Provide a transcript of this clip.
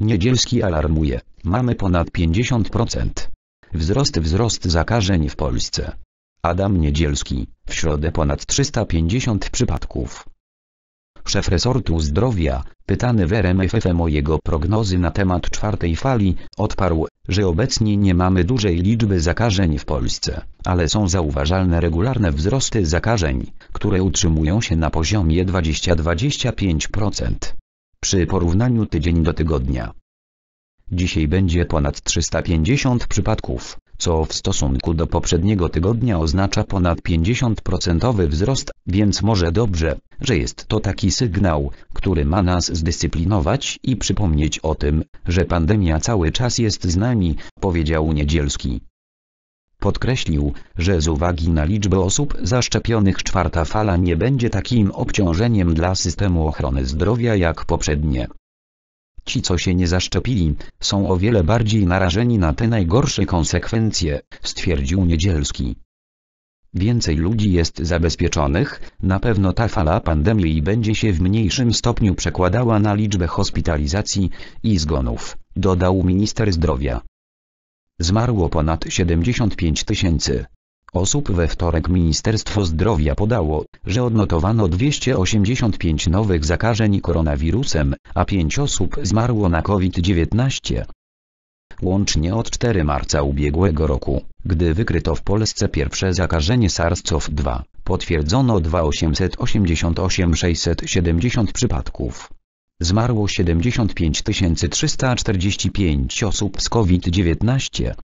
Niedzielski alarmuje, mamy ponad 50%. Wzrost wzrost zakażeń w Polsce. Adam Niedzielski, w środę ponad 350 przypadków. Szef resortu zdrowia, pytany w RMFFM o jego prognozy na temat czwartej fali, odparł, że obecnie nie mamy dużej liczby zakażeń w Polsce, ale są zauważalne regularne wzrosty zakażeń, które utrzymują się na poziomie 20-25% przy porównaniu tydzień do tygodnia. Dzisiaj będzie ponad 350 przypadków, co w stosunku do poprzedniego tygodnia oznacza ponad 50% wzrost, więc może dobrze, że jest to taki sygnał, który ma nas zdyscyplinować i przypomnieć o tym, że pandemia cały czas jest z nami, powiedział Niedzielski. Podkreślił, że z uwagi na liczbę osób zaszczepionych czwarta fala nie będzie takim obciążeniem dla systemu ochrony zdrowia jak poprzednie. Ci co się nie zaszczepili, są o wiele bardziej narażeni na te najgorsze konsekwencje, stwierdził Niedzielski. Więcej ludzi jest zabezpieczonych, na pewno ta fala pandemii będzie się w mniejszym stopniu przekładała na liczbę hospitalizacji i zgonów, dodał minister zdrowia. Zmarło ponad 75 tysięcy osób we wtorek Ministerstwo Zdrowia podało, że odnotowano 285 nowych zakażeń koronawirusem, a 5 osób zmarło na COVID-19. Łącznie od 4 marca ubiegłego roku, gdy wykryto w Polsce pierwsze zakażenie SARS-CoV-2, potwierdzono 2888 670 przypadków zmarło 75 345 osób z COVID-19.